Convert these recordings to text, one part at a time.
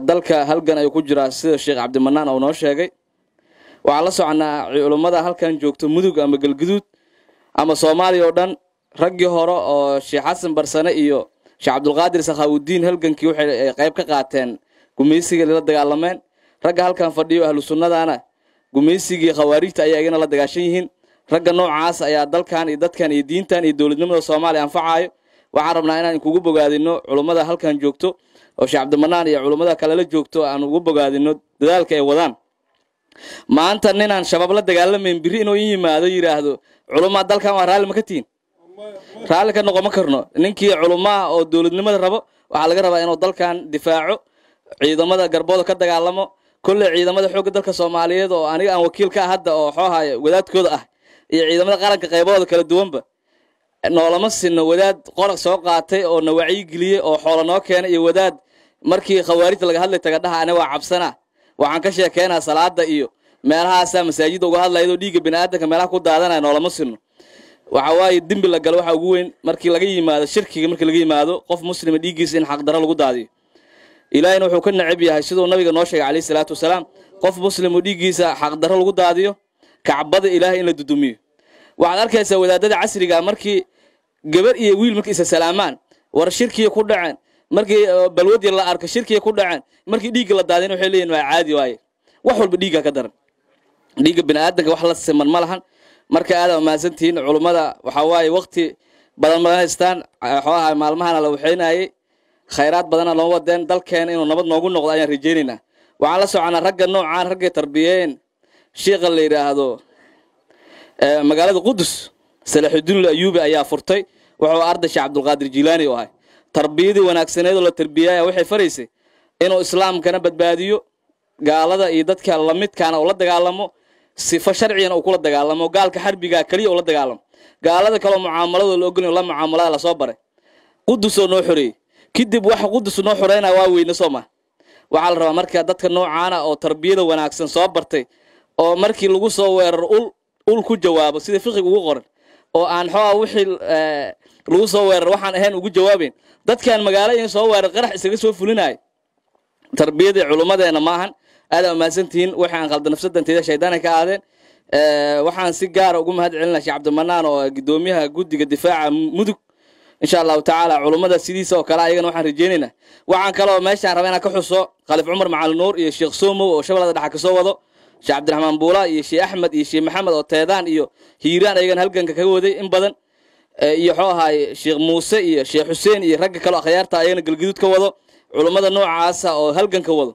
dalka halgan ayuu ku jiraa sida sheekh cabdimanaan uu noo sheegay waxaan la soconaa culummada halkan joogto mudug ama galguduud ama soomaaliya oo dhan raggii hore oo sheekh xasan barsane iyo sheekh cabdulqaadir sakhaawudiin halgankii waxay eh, qayb ka qaateen gumaysiga lala dagaalameen ragga halkan fadhiyo ahlu sunnadana gumaysigii khawaarijta ayaa igana la dagaashan yihiin ragga noocaas ayaa dalkan iyo dadkan iyo diintan iyo dowladnimada soomaaliya anfacaayo waxaan rabnaa inaan inkugu bogaadino culummada halkan joogto oo sheekh cabdimanaan iyo kale la joogto aan ugu bogaadino dadaalka ay wadaan maanta ninaan shabaab la dagaalamayn biri inuu i yimaado yidhaahdo culummaa dalkan waa raalli ma ka tihin raalli ka noqon ma karno ninkii culummaa oo dowladnimada rabo waxaa laga rabaa inuu dalkan difaaco ciidamada garbooda ka dagaalamo kolley ciidamada xoogga dalka soomaaliyeed oo aniga aan wakiil ka ah hadda oo xoohaya wadaadkooda ah iyo ciidamada qaranka qaybahooda kala duwanba noolama sino wadaad qora soo qaatay oo na wacyigeliyey oo xoola noo keenay iyo wadaad markii khawaarijta laga hadlay tagadhaha ana waa cabsana waxaan ka sheekaynaa salaada iyo meelahaasaa masaajidda uga hadlayadoo dhiigga biniaadanka meelaha ku daadanaya noolama sino waxa waaye dembi la galo waxaa ugu weyn markii laga yimaado shirkiga markii laga yimaado qof muslima dhiiggiisa in xaqdaro lagu daadiyo ilaahina wuxuu ka necab yahay siduu nabiga noo sheegay calayhi salaatu wasalaam qof muslimu dhiiggiisa xaqdarro lagu daadiyo kacbada ilaahay in la dudumiyo waxaad arkaysaa wadaadada casrigaa ah, markii gabar iyo wiil markay isa salaamaan war shirkiya ku dhaceen markii eh, balwadii la arka shirkiga ku dhaceen markii dhiigga la daadeen waxay leeyihin waa caadi waaye wax walba dhiigga ka daran dhiigga bini'aadanka wax la siman ma lahan marka aada mahadsantihiin culummada waxaa waaye wakti badan madan haystaan xooaha maalmahana la waxaynayey khayraad badana noo wadeen dalkeena inuu nabad noogu noqdo ayaan rajaynaynaa waxaan la soconaa ragga noocaan raggay tarbiyeen shiikha la yidhaahdo eh, magaalada qudus salaxudiin ayuubi ayaa furtay wuxuu arday sheekh cabdulqaadir jiilaani u ahay tarbiyadii wanaagsaneedoo la tarbiyaaya waxay faraysay inuu islaamkana badbaadiyo gaalada iyo dadka lamidkaana ula dagaalamo sifo sharcigana uu kula dagaalamo gaalka xarbigaa keliya ula dagaalamo gaalada kaleo mucaamaladoo la ogolayo la mucaamalada lasoo baray qudusoo noo xoreeyey kadib waxa qudus noo xoreynaa waa weyne soo maa waxaa la rabaa marka dadka noocaana oo tarbiyada wanaagsan soo bartay oo markii lagu soo weeraro ul ul ku jawaabo sida fiqiga ugu qoran oo aan xoogaa wixii eh, lagu soo weerar waxaan ahayn ugu jawaabayn dadkan magaaladain soo weerar qarax isaga soo fulinayo tarbiyadii culummadeenna maahan aadaa umahadsantihiin waxay aan khaldanafsadanteyda shaydaanay ka aadeen waxaan si gaara ah ugu mahad celinaa sheekh cabdimanaan oo guddoomiyaha guddiga difaaca mudug insha allahu tacaala culummada sidiisa oo kale ayagana waxaan rajeynaynaa waxaan kaloo meeshaan raba inaan ka xuso khaliif cumar macalin nuur iyo sheekh soomow oo shabeellada dhexa ka wado sheekh cabdiraxmaan buulaa iyo sheekh axmed iyo sheekh maxamed oo teedaan iyo hiiraan ayagana halganka kaga waday in badan Eh, iyo xuu ahaay sheekh muuse iyo sheekh xuseen iyo ragga kaleo akhyaarta ah ayagana galguduud ka wado culummada noocaasa oo halganka wado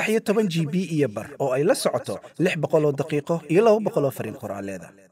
saddex iyo toban g b iyo bar oo ay la socoto lix boqoloo daqiiqo iyo laba boqol oo fariin qoraalleeda